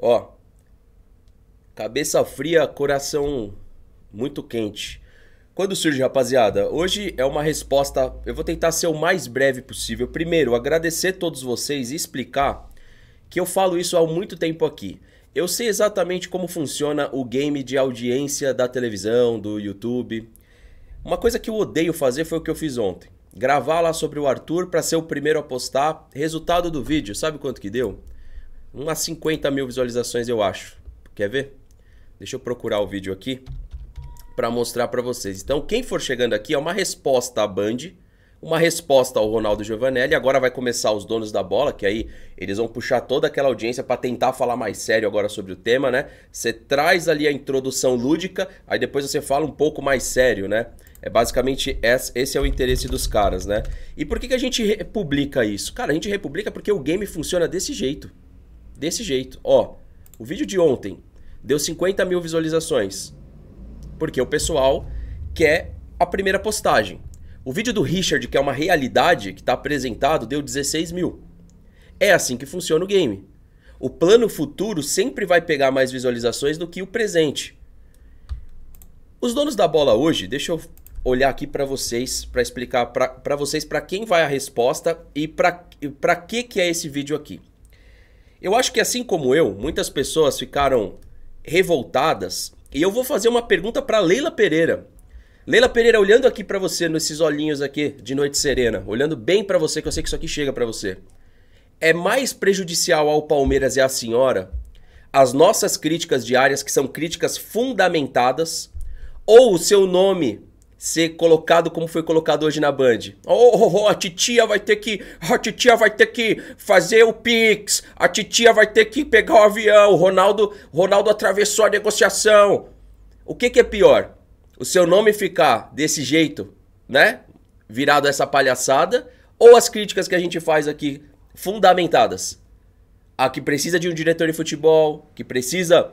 Ó, cabeça fria, coração muito quente. Quando surge, rapaziada? Hoje é uma resposta. Eu vou tentar ser o mais breve possível. Primeiro, agradecer a todos vocês e explicar que eu falo isso há muito tempo aqui. Eu sei exatamente como funciona o game de audiência da televisão, do YouTube. Uma coisa que eu odeio fazer foi o que eu fiz ontem. Gravar lá sobre o Arthur para ser o primeiro a postar. Resultado do vídeo, sabe quanto que deu? umas 50 mil visualizações, eu acho. Quer ver? Deixa eu procurar o vídeo aqui para mostrar para vocês. Então, quem for chegando aqui é uma resposta à Band, uma resposta ao Ronaldo Giovanelli. Agora vai começar os donos da bola, que aí eles vão puxar toda aquela audiência para tentar falar mais sério agora sobre o tema, né? Você traz ali a introdução lúdica, aí depois você fala um pouco mais sério, né? É basicamente esse é o interesse dos caras, né? E por que, que a gente republica isso? Cara, a gente republica porque o game funciona desse jeito desse jeito. Ó, o vídeo de ontem deu 50 mil visualizações. Porque o pessoal quer a primeira postagem. O vídeo do Richard, que é uma realidade que está apresentado, deu 16 mil. É assim que funciona o game. O plano futuro sempre vai pegar mais visualizações do que o presente. Os donos da bola hoje, deixa eu olhar aqui para vocês, para explicar para vocês para quem vai a resposta e para que que é esse vídeo aqui. Eu acho que assim como eu, muitas pessoas ficaram revoltadas. E eu vou fazer uma pergunta para Leila Pereira. Leila Pereira, olhando aqui para você, nesses olhinhos aqui de noite serena, olhando bem para você, que eu sei que isso aqui chega para você. É mais prejudicial ao Palmeiras e à senhora as nossas críticas diárias, que são críticas fundamentadas, ou o seu nome ser colocado como foi colocado hoje na Band. Oh, oh, oh, a titia vai ter que, a titia vai ter que fazer o Pix, a titia vai ter que pegar o avião, o Ronaldo, Ronaldo atravessou a negociação. O que, que é pior? O seu nome ficar desse jeito, né? Virado essa palhaçada ou as críticas que a gente faz aqui fundamentadas? A que precisa de um diretor de futebol, que precisa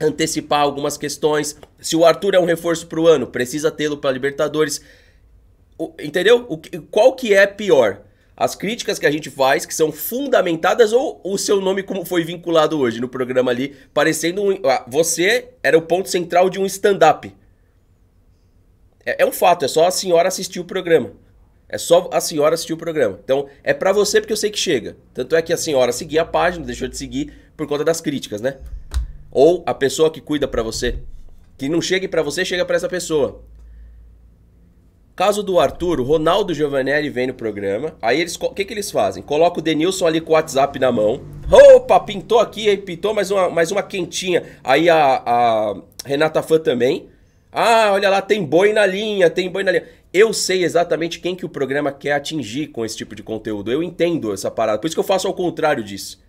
antecipar algumas questões. Se o Arthur é um reforço para o ano, precisa tê-lo para Libertadores. O, entendeu? O, qual que é pior? As críticas que a gente faz, que são fundamentadas, ou o seu nome como foi vinculado hoje no programa ali, parecendo um, ah, você era o ponto central de um stand-up. É, é um fato, é só a senhora assistir o programa. É só a senhora assistir o programa. Então, é para você porque eu sei que chega. Tanto é que a senhora seguia a página, deixou de seguir por conta das críticas, né? ou a pessoa que cuida para você, que não chegue para você, chega para essa pessoa. Caso do Arthur, o Ronaldo Giovanelli vem no programa. Aí eles, o que, que eles fazem? Coloca o Denilson ali com o WhatsApp na mão. Opa, pintou aqui, aí pintou mais uma, mais uma quentinha. Aí a, a Renata Fã também. Ah, olha lá, tem boi na linha, tem boi na linha. Eu sei exatamente quem que o programa quer atingir com esse tipo de conteúdo. Eu entendo essa parada. Por isso que eu faço ao contrário disso.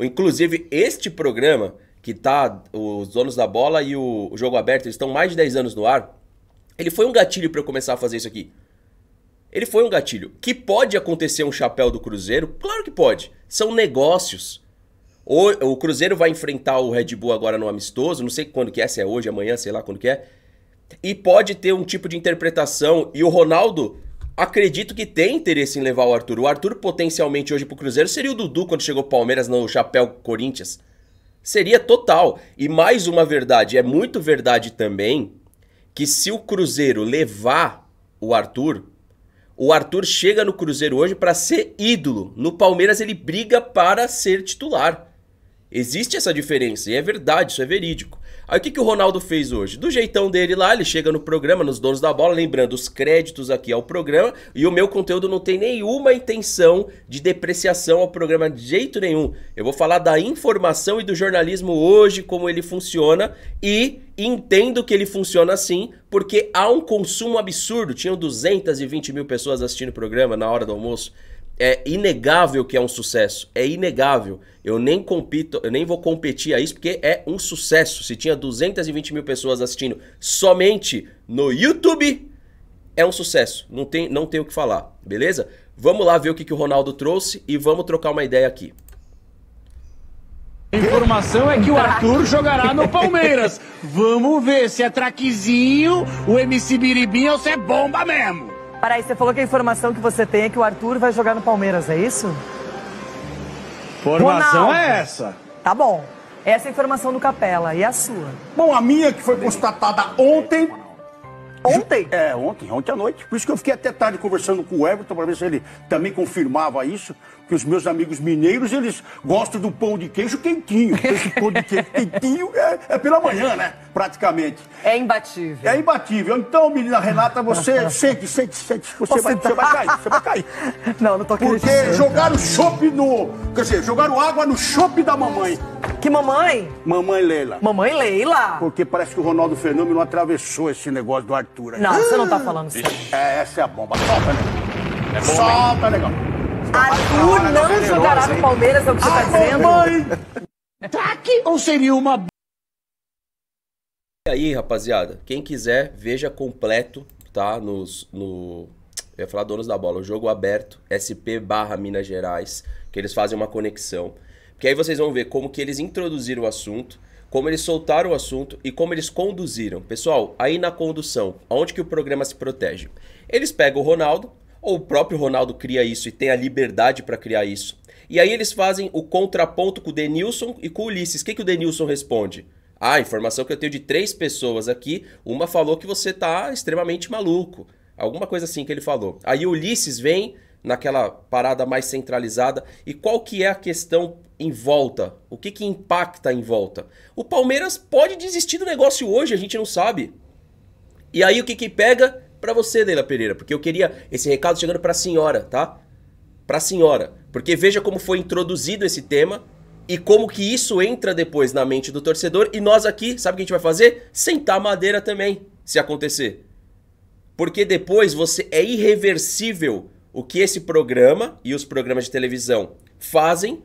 Inclusive, este programa que tá os donos da bola e o, o jogo aberto, eles estão mais de 10 anos no ar. Ele foi um gatilho para eu começar a fazer isso aqui. Ele foi um gatilho. Que pode acontecer um chapéu do Cruzeiro? Claro que pode. São negócios. O, o Cruzeiro vai enfrentar o Red Bull agora no amistoso, não sei quando que é, se é hoje, amanhã, sei lá quando que é. E pode ter um tipo de interpretação. E o Ronaldo, acredito que tem interesse em levar o Arthur. O Arthur potencialmente hoje pro Cruzeiro seria o Dudu quando chegou o Palmeiras no chapéu Corinthians. Seria total. E mais uma verdade, é muito verdade também que se o Cruzeiro levar o Arthur, o Arthur chega no Cruzeiro hoje para ser ídolo. No Palmeiras ele briga para ser titular. Existe essa diferença e é verdade, isso é verídico. Aí o que, que o Ronaldo fez hoje? Do jeitão dele lá, ele chega no programa, nos donos da bola, lembrando, os créditos aqui ao programa, e o meu conteúdo não tem nenhuma intenção de depreciação ao programa de jeito nenhum. Eu vou falar da informação e do jornalismo hoje, como ele funciona, e entendo que ele funciona assim, porque há um consumo absurdo. Tinham 220 mil pessoas assistindo o programa na hora do almoço é inegável que é um sucesso. É inegável. Eu nem compito, eu nem vou competir a isso porque é um sucesso. Se tinha 220 mil pessoas assistindo somente no YouTube, é um sucesso. Não tem, não tem o que falar, beleza? Vamos lá ver o que, que o Ronaldo trouxe e vamos trocar uma ideia aqui. A informação é que o Arthur jogará no Palmeiras. Vamos ver se é traquezinho, o MC Biribinha ou se é bomba mesmo. Para aí, você falou que a informação que você tem é que o Arthur vai jogar no Palmeiras, é isso? Informação Ronaldo. é essa. Tá bom. Essa é a informação do Capela. E a sua? Bom, a minha que foi constatada ontem Ontem? É, ontem, ontem à noite. Por isso que eu fiquei até tarde conversando com o Everton para ver se ele também confirmava isso. Que os meus amigos mineiros, eles gostam do pão de queijo quentinho. Esse pão de queijo quentinho é, é pela manhã, né? Praticamente. É imbatível. É imbatível. Então, menina Renata, você sente, sente, sente. Você, vai, tá- você vai cair, você vai cair. Não, não tô acreditando. Porque jogaram chope no. Quer dizer, jogaram água no chope da mamãe. Que mamãe? Mamãe Leila. Mamãe Leila? Porque parece que o Ronaldo Fenômeno atravessou esse negócio do Arthur. Aí. Não, você não tá falando sério. É, essa é a bomba. Solta, negão. Né? É bom, Solta, negão. Arthur não, não jogará no Palmeiras, é o que você a tá dizendo? Mamãe! Taque tá ou seria uma. E aí, rapaziada, quem quiser, veja completo, tá? Nos, no, eu ia falar donos da bola, o jogo aberto, SP barra Minas Gerais, que eles fazem uma conexão. Que aí vocês vão ver como que eles introduziram o assunto, como eles soltaram o assunto e como eles conduziram. Pessoal, aí na condução, aonde que o programa se protege? Eles pegam o Ronaldo, ou o próprio Ronaldo cria isso e tem a liberdade para criar isso. E aí eles fazem o contraponto com o Denilson e com o Ulisses. O que, que o Denilson responde? Ah, informação que eu tenho de três pessoas aqui, uma falou que você tá extremamente maluco. Alguma coisa assim que ele falou. Aí o Ulisses vem naquela parada mais centralizada. E qual que é a questão em volta? O que, que impacta em volta? O Palmeiras pode desistir do negócio hoje, a gente não sabe. E aí o que que pega para você, Leila Pereira? Porque eu queria esse recado chegando para a senhora, tá? Para a senhora, porque veja como foi introduzido esse tema e como que isso entra depois na mente do torcedor e nós aqui, sabe o que a gente vai fazer? Sentar madeira também, se acontecer. Porque depois você é irreversível o que esse programa e os programas de televisão fazem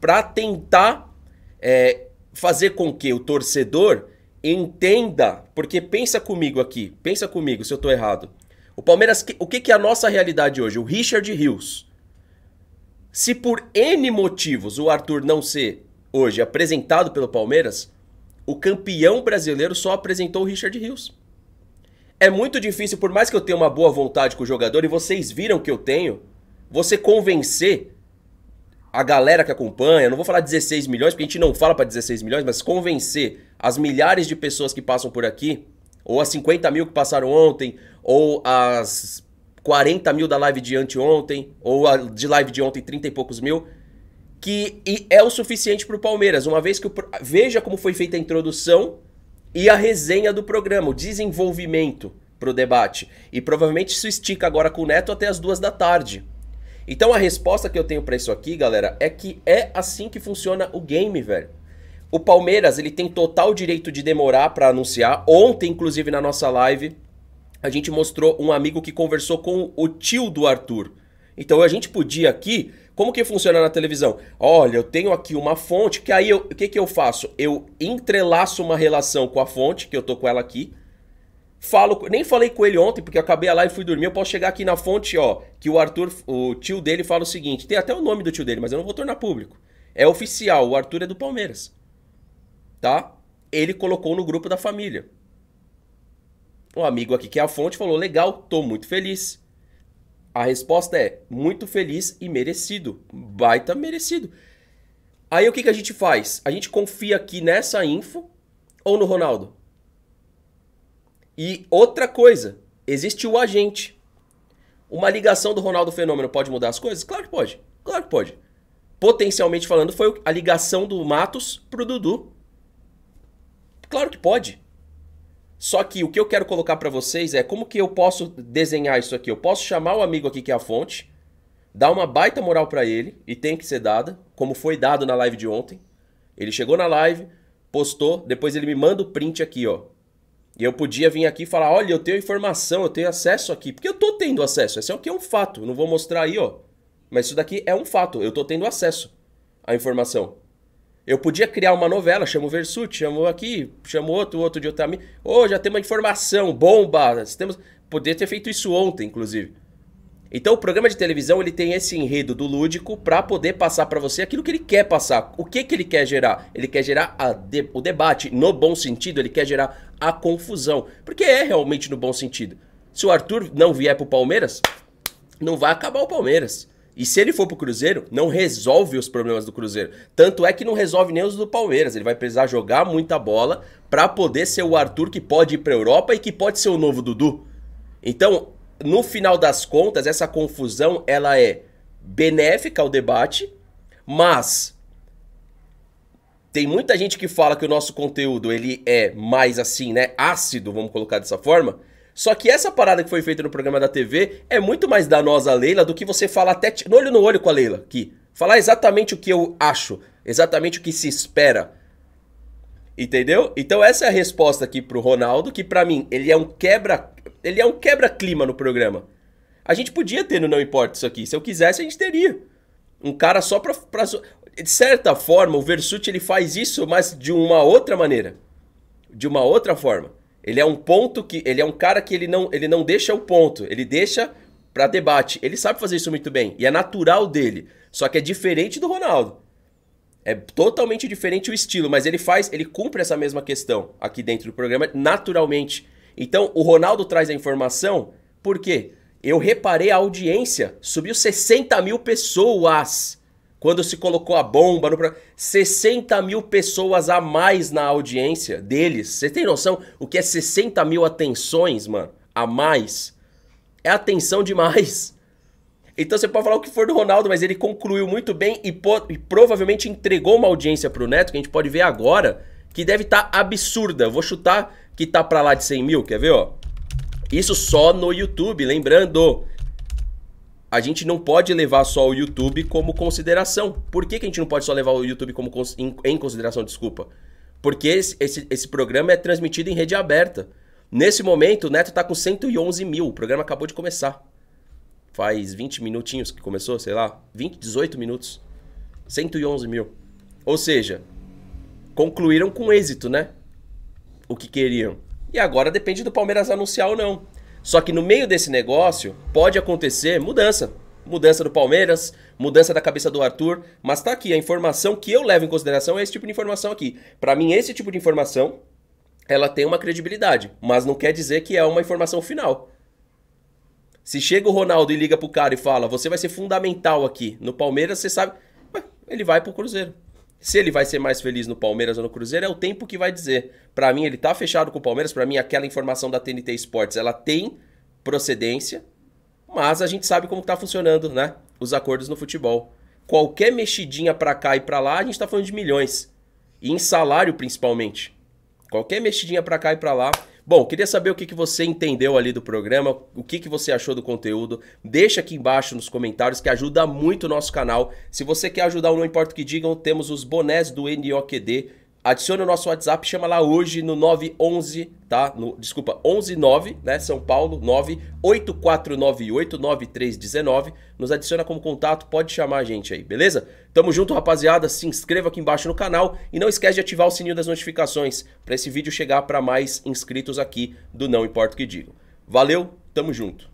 para tentar é, fazer com que o torcedor entenda, porque pensa comigo aqui, pensa comigo se eu estou errado. O Palmeiras, o que, que é a nossa realidade hoje? O Richard Hills. Se por N motivos o Arthur não ser hoje apresentado pelo Palmeiras, o campeão brasileiro só apresentou o Richard Hills é muito difícil, por mais que eu tenha uma boa vontade com o jogador, e vocês viram que eu tenho, você convencer a galera que acompanha, não vou falar 16 milhões, porque a gente não fala para 16 milhões, mas convencer as milhares de pessoas que passam por aqui, ou as 50 mil que passaram ontem, ou as 40 mil da live de anteontem, ou a de live de ontem, 30 e poucos mil, que é o suficiente para o Palmeiras, uma vez que veja como foi feita a introdução e a resenha do programa, o desenvolvimento para o debate. E provavelmente isso estica agora com o Neto até as duas da tarde. Então a resposta que eu tenho para isso aqui, galera, é que é assim que funciona o game, velho. O Palmeiras, ele tem total direito de demorar para anunciar. Ontem, inclusive, na nossa live, a gente mostrou um amigo que conversou com o tio do Arthur. Então a gente podia aqui como que funciona na televisão? Olha, eu tenho aqui uma fonte, que aí o que, que eu faço? Eu entrelaço uma relação com a fonte, que eu tô com ela aqui. Falo, nem falei com ele ontem, porque eu acabei a live e fui dormir. Eu posso chegar aqui na fonte, ó, que o Arthur, o tio dele, fala o seguinte: tem até o nome do tio dele, mas eu não vou tornar público. É oficial, o Arthur é do Palmeiras. Tá? Ele colocou no grupo da família. Um amigo aqui que é a fonte falou: legal, tô muito feliz. A resposta é muito feliz e merecido. Baita merecido. Aí o que, que a gente faz? A gente confia aqui nessa info ou no Ronaldo? E outra coisa, existe o agente. Uma ligação do Ronaldo Fenômeno pode mudar as coisas? Claro que pode. Claro que pode. Potencialmente falando, foi a ligação do Matos pro Dudu. Claro que pode. Só que o que eu quero colocar para vocês é como que eu posso desenhar isso aqui. Eu posso chamar o amigo aqui que é a fonte, dar uma baita moral para ele, e tem que ser dada, como foi dado na live de ontem. Ele chegou na live, postou, depois ele me manda o print aqui, ó. E eu podia vir aqui e falar, olha, eu tenho informação, eu tenho acesso aqui. Porque eu tô tendo acesso, esse aqui é, é um fato, não vou mostrar aí, ó. Mas isso daqui é um fato, eu tô tendo acesso à informação. Eu podia criar uma novela, chamo Versuti, chamou aqui, chamou outro, outro de Otami. Ô, oh, já tem uma informação, bomba! Temos... Poderia ter feito isso ontem, inclusive. Então o programa de televisão ele tem esse enredo do lúdico para poder passar para você aquilo que ele quer passar. O que, que ele quer gerar? Ele quer gerar de... o debate no bom sentido, ele quer gerar a confusão. Porque é realmente no bom sentido. Se o Arthur não vier pro Palmeiras, não vai acabar o Palmeiras. E se ele for pro Cruzeiro, não resolve os problemas do Cruzeiro. Tanto é que não resolve nem os do Palmeiras. Ele vai precisar jogar muita bola para poder ser o Arthur que pode ir pra Europa e que pode ser o novo Dudu. Então, no final das contas, essa confusão ela é benéfica ao debate, mas tem muita gente que fala que o nosso conteúdo ele é mais assim, né, ácido, vamos colocar dessa forma, só que essa parada que foi feita no programa da TV é muito mais danosa a Leila do que você falar até no olho no olho com a Leila aqui. Falar exatamente o que eu acho, exatamente o que se espera. Entendeu? Então essa é a resposta aqui pro Ronaldo, que para mim, ele é um quebra, ele é um quebra-clima no programa. A gente podia ter no não importa isso aqui, se eu quisesse a gente teria. Um cara só pra, pra de certa forma, o Versucci ele faz isso, mas de uma outra maneira. De uma outra forma. Ele é um ponto que. Ele é um cara que ele não, ele não deixa o ponto, ele deixa para debate. Ele sabe fazer isso muito bem. E é natural dele. Só que é diferente do Ronaldo. É totalmente diferente o estilo, mas ele faz, ele cumpre essa mesma questão aqui dentro do programa naturalmente. Então, o Ronaldo traz a informação, por quê? Eu reparei a audiência, subiu 60 mil pessoas quando se colocou a bomba no programa. 60 mil pessoas a mais na audiência deles. Você tem noção o que é 60 mil atenções, mano? A mais? É atenção demais. Então você pode falar o que for do Ronaldo, mas ele concluiu muito bem e, e provavelmente entregou uma audiência pro Neto, que a gente pode ver agora, que deve estar tá absurda. Vou chutar que tá pra lá de 100 mil, quer ver, ó? Isso só no YouTube, lembrando a gente não pode levar só o YouTube como consideração. Por que, que a gente não pode só levar o YouTube como cons em, em, consideração, desculpa? Porque esse, esse, esse, programa é transmitido em rede aberta. Nesse momento, o Neto está com 111 mil. O programa acabou de começar. Faz 20 minutinhos que começou, sei lá. 20, 18 minutos. 111 mil. Ou seja, concluíram com êxito, né? O que queriam. E agora depende do Palmeiras anunciar ou não. Só que no meio desse negócio pode acontecer mudança. Mudança do Palmeiras, mudança da cabeça do Arthur, mas tá aqui a informação que eu levo em consideração é esse tipo de informação aqui. Para mim esse tipo de informação ela tem uma credibilidade, mas não quer dizer que é uma informação final. Se chega o Ronaldo e liga pro cara e fala: "Você vai ser fundamental aqui no Palmeiras", você sabe, ele vai pro Cruzeiro. Se ele vai ser mais feliz no Palmeiras ou no Cruzeiro é o tempo que vai dizer. Para mim ele tá fechado com o Palmeiras, para mim aquela informação da TNT Sports, ela tem procedência, mas a gente sabe como tá funcionando, né? Os acordos no futebol. Qualquer mexidinha para cá e para lá, a gente tá falando de milhões. E em salário principalmente. Qualquer mexidinha para cá e para lá, Bom, queria saber o que, que você entendeu ali do programa, o que, que você achou do conteúdo. Deixa aqui embaixo nos comentários que ajuda muito o nosso canal. Se você quer ajudar Não Importa o Que Digam, temos os bonés do NOQD Adicione o nosso WhatsApp, chama lá hoje no 911, tá? No, desculpa, 119, né? São Paulo, 984989319. Nos adiciona como contato, pode chamar a gente aí, beleza? Tamo junto, rapaziada. Se inscreva aqui embaixo no canal e não esquece de ativar o sininho das notificações para esse vídeo chegar para mais inscritos aqui do Não Importa o que Digo. Valeu, tamo junto.